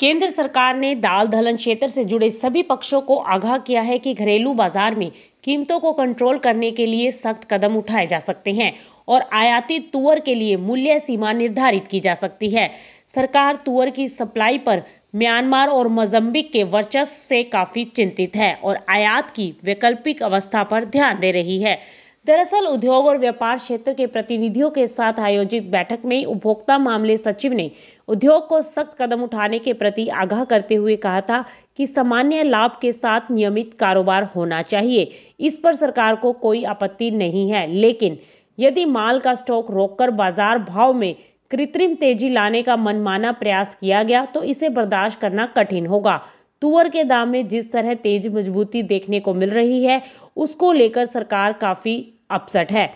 केंद्र सरकार ने दाल दलहन क्षेत्र से जुड़े सभी पक्षों को आगाह किया है कि घरेलू बाजार में कीमतों को कंट्रोल करने के लिए सख्त कदम उठाए जा सकते हैं और आयातित तुअर के लिए मूल्य सीमा निर्धारित की जा सकती है सरकार तुअर की सप्लाई पर म्यांमार और मोजम्बिक के वर्चस्व से काफ़ी चिंतित है और आयात की वैकल्पिक अवस्था पर ध्यान दे रही है दरअसल उद्योग और व्यापार क्षेत्र के प्रतिनिधियों के साथ आयोजित बैठक में उपभोक्ता मामले सचिव ने उद्योग को सख्त कदम उठाने के प्रति आगाह करते हुए कहा था कि सामान्य लाभ के साथ नियमित कारोबार होना चाहिए इस पर सरकार को कोई आपत्ति नहीं है लेकिन यदि माल का स्टॉक रोककर बाजार भाव में कृत्रिम तेजी लाने का मनमाना प्रयास किया गया तो इसे बर्दाश्त करना कठिन होगा तुअर के दाम में जिस तरह तेज मजबूती देखने को मिल रही है उसको लेकर सरकार काफ़ी अपसेट है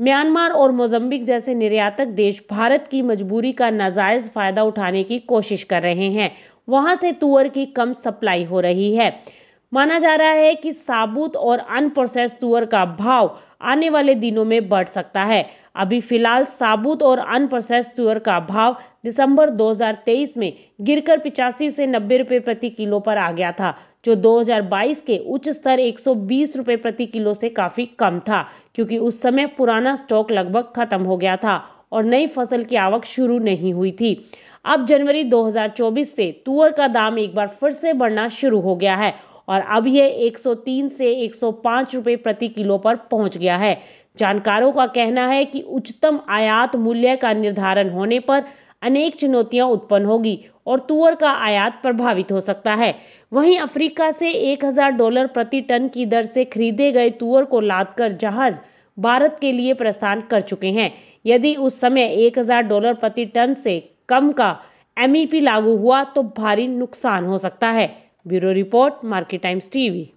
म्यांमार और मोजम्बिक जैसे निर्यातक देश भारत की मजबूरी का नाजायज फायदा उठाने की कोशिश कर रहे हैं वहां से तुअर की कम सप्लाई हो रही है माना जा रहा है कि साबुत और अनप्रोसेस तुअर का भाव आने वाले दिनों में बढ़ सकता है अभी फिलहाल साबुत और अनप्रोसेस तुअर का भाव दिसंबर 2023 में गिरकर पिचासी से नब्बे रुपये प्रति किलो पर आ गया था जो 2022 के उच्च स्तर एक रुपए प्रति किलो से काफ़ी कम था क्योंकि उस समय पुराना स्टॉक लगभग खत्म हो गया था और नई फसल की आवक शुरू नहीं हुई थी अब जनवरी 2024 से तुअर का दाम एक बार फिर से बढ़ना शुरू हो गया है और अब यह 103 से 105 रुपए प्रति किलो पर पहुंच गया है जानकारों का कहना है कि उच्चतम आयात मूल्य का निर्धारण होने पर अनेक चुनौतियां उत्पन्न होगी और तुअर का आयात प्रभावित हो सकता है वहीं अफ्रीका से 1000 डॉलर प्रति टन की दर से खरीदे गए तुअर को लादकर जहाज भारत के लिए प्रस्थान कर चुके हैं यदि उस समय 1000 डॉलर प्रति टन से कम का एमईपी e लागू हुआ तो भारी नुकसान हो सकता है bureau report Market Times TV